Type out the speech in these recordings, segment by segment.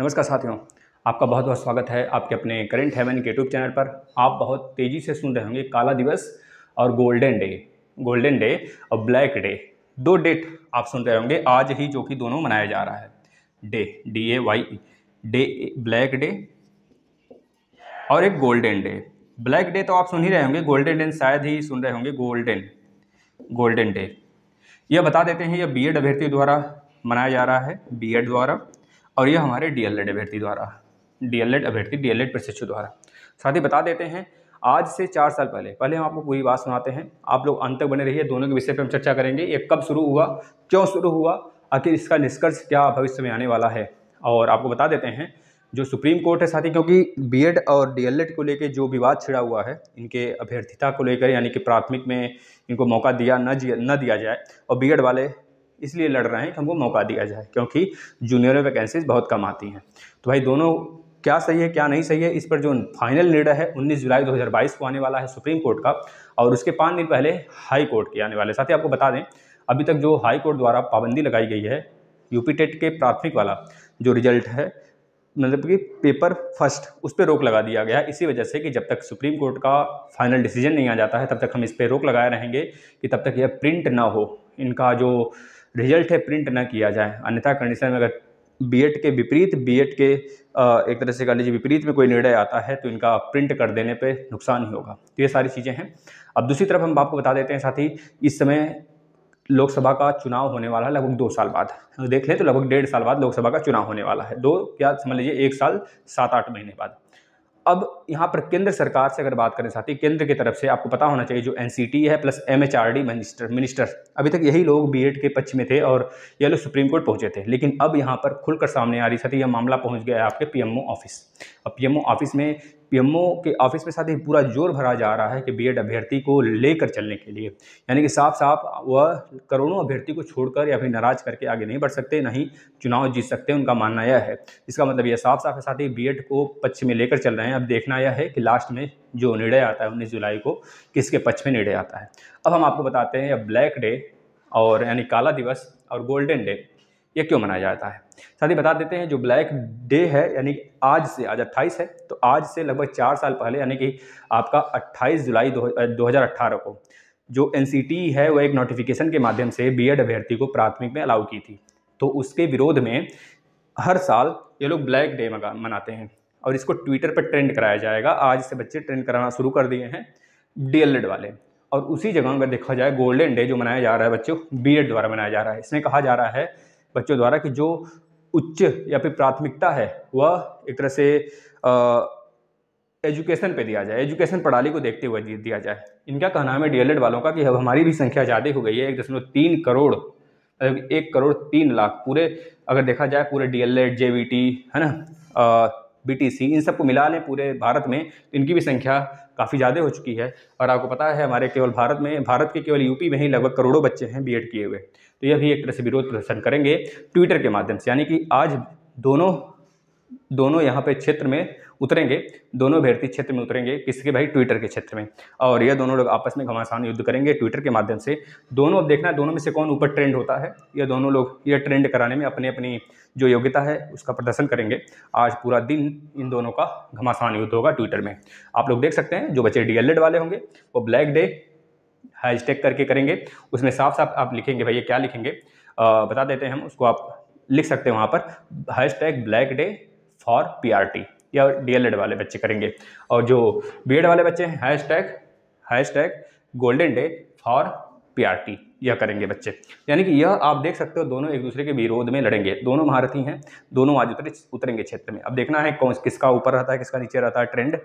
नमस्कार साथियों आपका बहुत बहुत स्वागत है आपके अपने करंट हेवन के यूट्यूब चैनल पर आप बहुत तेज़ी से सुन रहे होंगे काला दिवस और गोल्डन डे गोल्डन डे और ब्लैक डे दो डेट आप सुन रहे होंगे आज ही जो कि दोनों मनाया जा रहा है day D A Y day black day और एक गोल्डन डे ब्लैक डे तो आप सुन ही रहे होंगे गोल्डन डे शायद ही सुन रहे होंगे गोल्डन गोल्डन डे यह बता देते हैं यह बीएड अभ्यर्थी द्वारा मनाया जा रहा है बीएड द्वारा और ये हमारे डी अभ्यर्थी द्वारा डी अभ्यर्थी डी प्रशिक्षु द्वारा साथ ही बता देते हैं आज से चार साल पहले पहले हम आपको पूरी बात सुनाते हैं आप लोग अंत तक बने रहिए दोनों के विषय पर हम चर्चा करेंगे ये कब शुरू हुआ क्यों शुरू हुआ आखिर इसका निष्कर्ष क्या भविष्य में आने वाला है और आपको बता देते हैं जो सुप्रीम कोर्ट है साथी क्योंकि बीएड और डीएलएड को लेकर जो विवाद छिड़ा हुआ है इनके अभ्यर्थिता को लेकर यानी कि प्राथमिक में इनको मौका दिया न न दिया जाए और बीएड वाले इसलिए लड़ रहे हैं कि हमको मौका दिया जाए क्योंकि जूनियर वैकेंसीज बहुत कम आती हैं तो भाई दोनों क्या सही है क्या नहीं सही है इस पर जो फाइनल निर्णय है 19 जुलाई 2022 को आने वाला है सुप्रीम कोर्ट का और उसके पाँच दिन पहले हाई कोर्ट के आने वाले साथ ही आपको बता दें अभी तक जो हाई कोर्ट द्वारा पाबंदी लगाई गई है यूपी टेट के प्राथमिक वाला जो रिजल्ट है मतलब कि पेपर फर्स्ट उस पर रोक लगा दिया गया इसी वजह से कि जब तक सुप्रीम कोर्ट का फाइनल डिसीजन नहीं आ जाता है तब तक हम इस पर रोक लगाए रहेंगे कि तब तक यह प्रिंट ना हो इनका जो रिजल्ट है प्रिंट ना किया जाए अन्यथा कंडीशन में अगर बीएड के विपरीत बीएड के एक तरह से कह लीजिए विपरीत में कोई निर्णय आता है तो इनका प्रिंट कर देने पे नुकसान ही होगा तो ये सारी चीज़ें हैं अब दूसरी तरफ हम आपको बता देते हैं साथ ही इस समय लोकसभा का चुनाव होने वाला है लगभग दो साल बाद देख लें तो लगभग डेढ़ साल बाद लोकसभा का चुनाव होने वाला है दो या समझ लीजिए एक साल सात आठ महीने बाद अब यहाँ पर केंद्र सरकार से अगर बात करें साथी केंद्र की तरफ से आपको पता होना चाहिए जो एन है प्लस एम मिनिस्टर मिनिस्टर अभी तक यही लोग बी के पक्ष में थे और ये लोग सुप्रीम कोर्ट पहुँचे थे लेकिन अब यहाँ पर खुलकर सामने आ रही साथी यह मामला पहुँच गया है आपके पी ऑफिस अब पी ऑफिस में पीएमओ के ऑफिस में साथ ही पूरा जोर भरा जा रहा है कि बीएड अभ्यर्थी को लेकर चलने के लिए यानी कि साफ साफ वह करोड़ों अभ्यर्थी को छोड़कर या फिर नाराज करके आगे नहीं बढ़ सकते नहीं चुनाव जीत सकते उनका मानना यह है इसका मतलब यह साफ साफ है साथ ही बी को पक्ष में लेकर चल रहे हैं अब देखना यह है कि लास्ट में जो निर्णय आता है उन्नीस जुलाई को किसके पक्ष में निर्णय आता है अब हम आपको बताते हैं ब्लैक डे और यानी काला दिवस और गोल्डन डे ये क्यों मनाया जाता है साथ ही बता देते हैं जो ब्लैक डे है यानी आज से आज 28 है तो आज से लगभग चार साल पहले यानी कि आपका 28 जुलाई दो हज़ार को जो एन है वह एक नोटिफिकेशन के माध्यम से बी अभ्यर्थी को प्राथमिक में अलाउ की थी तो उसके विरोध में हर साल ये लोग ब्लैक डे मनाते हैं और इसको ट्विटर पर ट्रेंड कराया जाएगा आज से बच्चे ट्रेंड कराना शुरू कर दिए हैं डी वाले और उसी जगह अगर देखा जाए गोल्डन डे जो मनाया जा रहा है बच्चों बी द्वारा मनाया जा रहा है इसमें कहा जा रहा है बच्चों द्वारा कि जो उच्च या फिर प्राथमिकता है वह एक तरह से एजुकेशन पे दिया जाए एजुकेशन प्रणाली को देखते हुए दिया जाए इनका कहना है डीएलएड वालों का कि अब हमारी भी संख्या ज़्यादा हो गई है एक दशमलव तीन करोड़ मतलब एक करोड़ तीन लाख पूरे अगर देखा जाए पूरे D L Ed J V T है ना बीटीसी इन सबको मिला लें पूरे भारत में तो इनकी भी संख्या काफ़ी ज़्यादा हो चुकी है और आपको पता है हमारे केवल भारत में भारत के केवल यूपी में ही लगभग करोड़ों बच्चे हैं बी किए हुए तो यह भी एक तरह से विरोध प्रदर्शन करेंगे ट्विटर के माध्यम से यानी कि आज दोनों दोनों यहाँ पे क्षेत्र में उतरेंगे दोनों अभ्यर्थी क्षेत्र में उतरेंगे किसके भाई ट्विटर के क्षेत्र में और यह दोनों लोग आपस में घमासान युद्ध करेंगे ट्विटर के माध्यम से दोनों अब देखना दोनों में से कौन ऊपर ट्रेंड होता है यह दोनों लोग यह ट्रेंड कराने में अपनी अपनी जो योग्यता है उसका प्रदर्शन करेंगे आज पूरा दिन इन दोनों का घमासान युद्ध होगा ट्विटर में आप लोग देख सकते हैं जो बच्चे डी वाले होंगे वो ब्लैक डे हैशटैग करके करेंगे उसमें साफ साफ आप लिखेंगे भैया क्या लिखेंगे बता देते हैं हम उसको आप लिख सकते हैं वहाँ पर tag black day for PRT या डीएलएड वाले बच्चे करेंगे और जो बीएड वाले बच्चे हैं hash tag hash tag golden day for PRT यह करेंगे बच्चे यानी कि यह आप देख सकते हो दोनों एक दूसरे के विरोध में लड़ेंगे दोनों महारथी हैं दोनों आज उतरे उतरेंगे क्षेत्र में अब देखना है कौन किसका ऊपर रहता है किसका नीचे रहता है ट्रेंड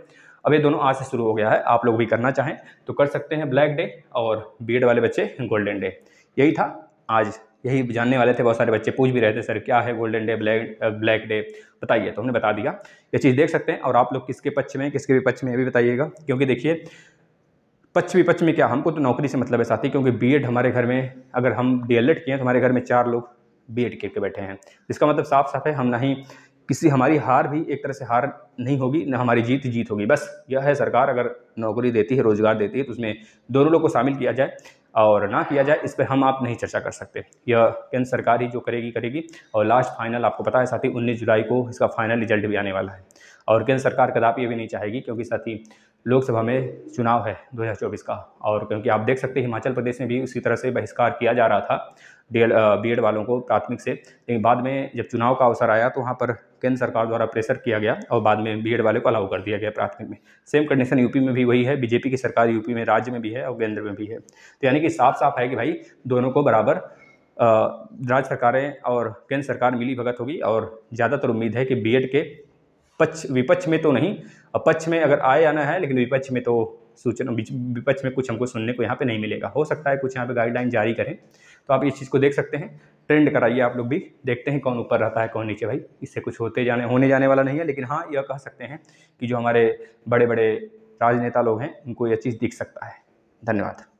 अब ये दोनों आज से शुरू हो गया है आप लोग भी करना चाहें तो कर सकते हैं ब्लैक डे और एड वाले बच्चे गोल्डन डे यही था आज यही जानने वाले थे बहुत सारे बच्चे पूछ भी रहे थे सर क्या है golden day black black day बताइए तो हमने बता दिया ये चीज़ देख सकते हैं और आप लोग किसके पक्ष में किसके भी पक्ष में ये भी बताइएगा क्योंकि देखिए पक्ष विपक्ष में क्या हमको तो नौकरी से मतलब है साथी क्योंकि बी हमारे घर में अगर हम डी एल किए हैं तो हमारे घर में चार लोग बी एड करके बैठे हैं इसका मतलब साफ साफ है हम ना ही किसी हमारी हार भी एक तरह से हार नहीं होगी ना हमारी जीत जीत होगी बस यह है सरकार अगर नौकरी देती है रोज़गार देती है तो उसमें दोनों लोग को शामिल किया जाए और ना किया जाए इस पर हम आप नहीं चर्चा कर सकते यह केंद्र सरकार ही जो करेगी करेगी और लास्ट फाइनल आपको पता है साथी उन्नीस जुलाई को इसका फाइनल रिजल्ट भी आने वाला है और केंद्र सरकार कदापि ये भी नहीं चाहेगी क्योंकि साथी लोकसभा में चुनाव है 2024 का और क्योंकि आप देख सकते हैं हिमाचल प्रदेश में भी उसी तरह से बहिष्कार किया जा रहा था डी एड वालों को प्राथमिक से लेकिन बाद में जब चुनाव का अवसर आया तो वहाँ पर केंद्र सरकार द्वारा प्रेशर किया गया और बाद में एड वाले को अलाउ कर दिया गया प्राथमिक में सेम कंडीशन यूपी में भी वही है बीजेपी की सरकार यूपी में राज्य में भी है और केंद्र में भी है तो यानी कि साफ साफ है कि भाई दोनों को बराबर राज्य सरकारें और केंद्र सरकार मिली भगत होगी और ज़्यादातर उम्मीद है कि बी के पक्ष विपक्ष में तो नहीं अपक्ष में अगर आए आना है लेकिन विपक्ष में तो सूचना विपक्ष में कुछ हमको सुनने को यहाँ पे नहीं मिलेगा हो सकता है कुछ यहाँ पे गाइडलाइन जारी करें तो आप इस चीज़ को देख सकते हैं ट्रेंड कराइए आप लोग भी देखते हैं कौन ऊपर रहता है कौन नीचे भाई इससे कुछ होते जाने होने जाने वाला नहीं है लेकिन हाँ यह कह सकते हैं कि जो हमारे बड़े बड़े राजनेता लोग हैं उनको यह चीज़ दिख सकता है धन्यवाद